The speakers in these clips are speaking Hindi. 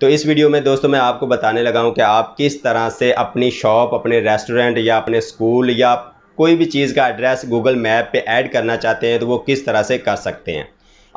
तो इस वीडियो में दोस्तों मैं आपको बताने लगा हूँ कि आप किस तरह से अपनी शॉप अपने रेस्टोरेंट या अपने स्कूल या कोई भी चीज़ का एड्रेस गूगल मैप पे ऐड करना चाहते हैं तो वो किस तरह से कर सकते हैं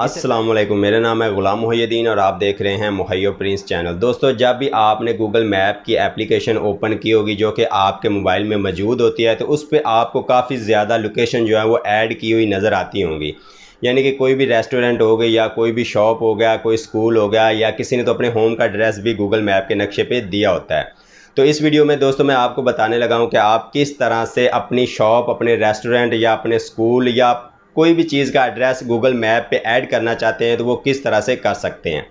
अस्सलाम वालेकुम मेरा नाम है ग़ुलाम मुहैद्दीन और आप देख रहे हैं मुहैया प्रिंस चैनल दोस्तों जब भी आपने गूगल मैप की एप्लीकेशन ओपन की होगी जो कि आपके मोबाइल में मौजूद होती है तो उस पर आपको काफ़ी ज़्यादा लोकेशन जो है वो ऐड की हुई नज़र आती होंगी यानी कि कोई भी रेस्टोरेंट हो गई या कोई भी शॉप हो गया कोई स्कूल हो गया या किसी ने तो अपने होम का एड्रेस भी गूगल मैप के नक्शे पर दिया होता है तो इस वीडियो में दोस्तों मैं आपको बताने लगा हूँ कि आप किस तरह से अपनी शॉप अपने रेस्टोरेंट या अपने स्कूल या कोई भी चीज़ का एड्रेस गूगल मैप पे ऐड करना चाहते हैं तो वो किस तरह से कर सकते हैं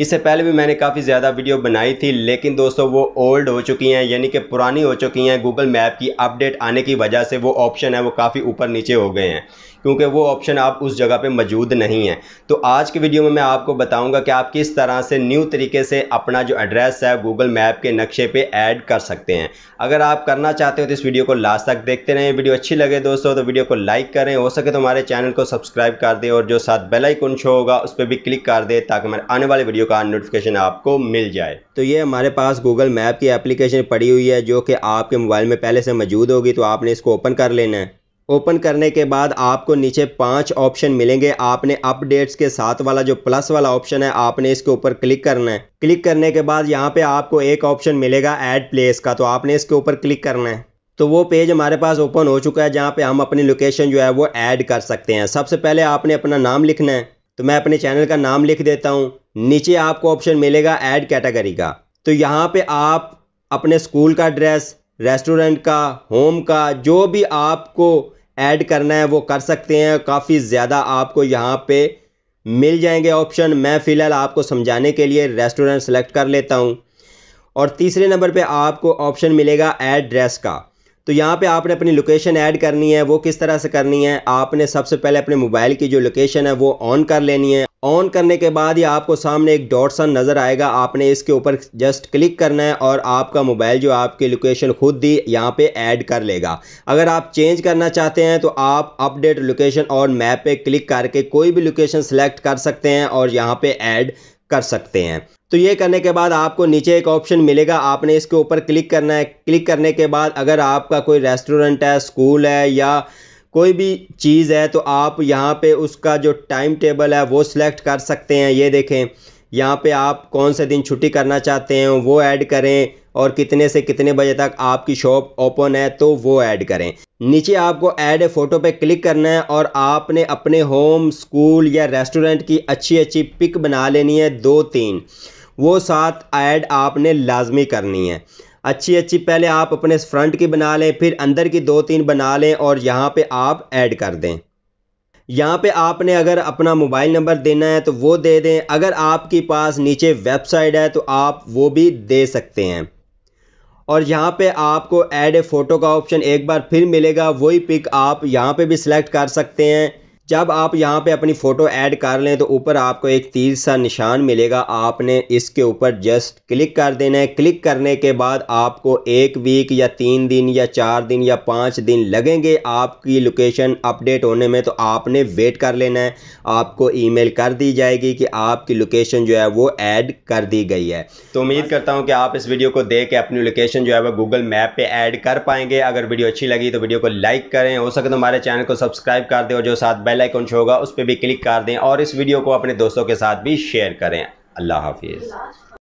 इससे पहले भी मैंने काफ़ी ज़्यादा वीडियो बनाई थी लेकिन दोस्तों वो ओल्ड हो चुकी हैं यानी कि पुरानी हो चुकी हैं गूगल मैप की अपडेट आने की वजह से वो ऑप्शन है वो काफ़ी ऊपर नीचे हो गए हैं क्योंकि वो ऑप्शन आप उस जगह पे मौजूद नहीं है तो आज की वीडियो में मैं आपको बताऊंगा कि आप किस तरह से न्यू तरीके से अपना जो एड्रेस है गूगल मैप के नक्शे पे ऐड कर सकते हैं अगर आप करना चाहते हो तो इस वीडियो को लास्ट तक देखते रहें वीडियो अच्छी लगे दोस्तों तो वीडियो को लाइक करें हो सके तो हमारे चैनल को सब्सक्राइब कर दें और जो साथ बेलाइकुन शो होगा उस पर भी क्लिक कर दें ताकि हमारे आने वाले वीडियो का नोटिफिकेशन आपको मिल जाए तो ये हमारे पास गूगल मैप की एप्लीकेशन पड़ी हुई है जो कि आपके मोबाइल में पहले से मौजूद होगी तो आपने इसको ओपन कर लेना है ओपन करने के बाद आपको नीचे पांच ऑप्शन मिलेंगे आपने अपडेट्स के साथ वाला जो प्लस वाला ऑप्शन है आपने इसके ऊपर क्लिक करना है क्लिक करने के बाद यहाँ पे आपको एक ऑप्शन मिलेगा ऐड प्लेस का तो आपने इसके ऊपर क्लिक करना है तो वो पेज हमारे पास ओपन हो चुका है जहाँ पे हम अपनी लोकेशन जो है वो ऐड कर सकते हैं सबसे पहले आपने अपना नाम लिखना है तो मैं अपने चैनल का नाम लिख देता हूँ नीचे आपको ऑप्शन मिलेगा ऐड कैटेगरी का तो यहाँ पे आप अपने स्कूल का ड्रेस रेस्टोरेंट का होम का जो भी आपको ऐड करना है वो कर सकते हैं काफ़ी ज़्यादा आपको यहाँ पे मिल जाएंगे ऑप्शन मैं फ़िलहाल आपको समझाने के लिए रेस्टोरेंट सेलेक्ट कर लेता हूँ और तीसरे नंबर पे आपको ऑप्शन मिलेगा एड ड्रेस का तो यहाँ पे आपने अपनी लोकेशन ऐड करनी है वो किस तरह से करनी है आपने सबसे पहले अपने मोबाइल की जो लोकेशन है वो ऑन कर लेनी है ऑन करने के बाद ही आपको सामने एक डॉट सन नज़र आएगा आपने इसके ऊपर जस्ट क्लिक करना है और आपका मोबाइल जो आपकी लोकेशन खुद दी यहाँ पे ऐड कर लेगा अगर आप चेंज करना चाहते हैं तो आप अपडेट लोकेशन और मैप पे क्लिक करके कोई भी लोकेशन सेलेक्ट कर सकते हैं और यहाँ पे ऐड कर सकते हैं तो ये करने के बाद आपको नीचे एक ऑप्शन मिलेगा आपने इसके ऊपर क्लिक करना है क्लिक करने के बाद अगर आपका कोई रेस्टोरेंट है स्कूल है या कोई भी चीज़ है तो आप यहाँ पे उसका जो टाइम टेबल है वो सिलेक्ट कर सकते हैं ये देखें यहाँ पे आप कौन से दिन छुट्टी करना चाहते हैं वो ऐड करें और कितने से कितने बजे तक आपकी शॉप ओपन है तो वो ऐड करें नीचे आपको ऐड फ़ोटो पे क्लिक करना है और आपने अपने होम स्कूल या रेस्टोरेंट की अच्छी अच्छी पिक बना लेनी है दो तीन वो सात ऐड आपने लाजमी करनी है अच्छी अच्छी पहले आप अपने फ्रंट की बना लें फिर अंदर की दो तीन बना लें और यहाँ पे आप ऐड कर दें यहाँ पे आपने अगर अपना मोबाइल नंबर देना है तो वो दे दें अगर आपके पास नीचे वेबसाइट है तो आप वो भी दे सकते हैं और यहाँ पे आपको ऐड ए फ़ोटो का ऑप्शन एक बार फिर मिलेगा वही पिक आप यहाँ पे भी सिलेक्ट कर सकते हैं जब आप यहाँ पे अपनी फ़ोटो ऐड कर लें तो ऊपर आपको एक तीर सा निशान मिलेगा आपने इसके ऊपर जस्ट क्लिक कर देना है क्लिक करने के बाद आपको एक वीक या तीन दिन या चार दिन या पाँच दिन लगेंगे आपकी लोकेशन अपडेट होने में तो आपने वेट कर लेना है आपको ईमेल कर दी जाएगी कि आपकी लोकेशन जो है वो ऐड कर दी गई है तो उम्मीद करता हूँ कि आप इस वीडियो को देख के अपनी लोकेशन जो है वह गूगल मैप पर ऐड कर पाएंगे अगर वीडियो अच्छी लगी तो वीडियो को लाइक करें हो सके तो हमारे चैनल को सब्सक्राइब कर दें और जो साथ बेल बेल आइकन शो होगा उस पर भी क्लिक कर दें और इस वीडियो को अपने दोस्तों के साथ भी शेयर करें अल्लाह हाफिज़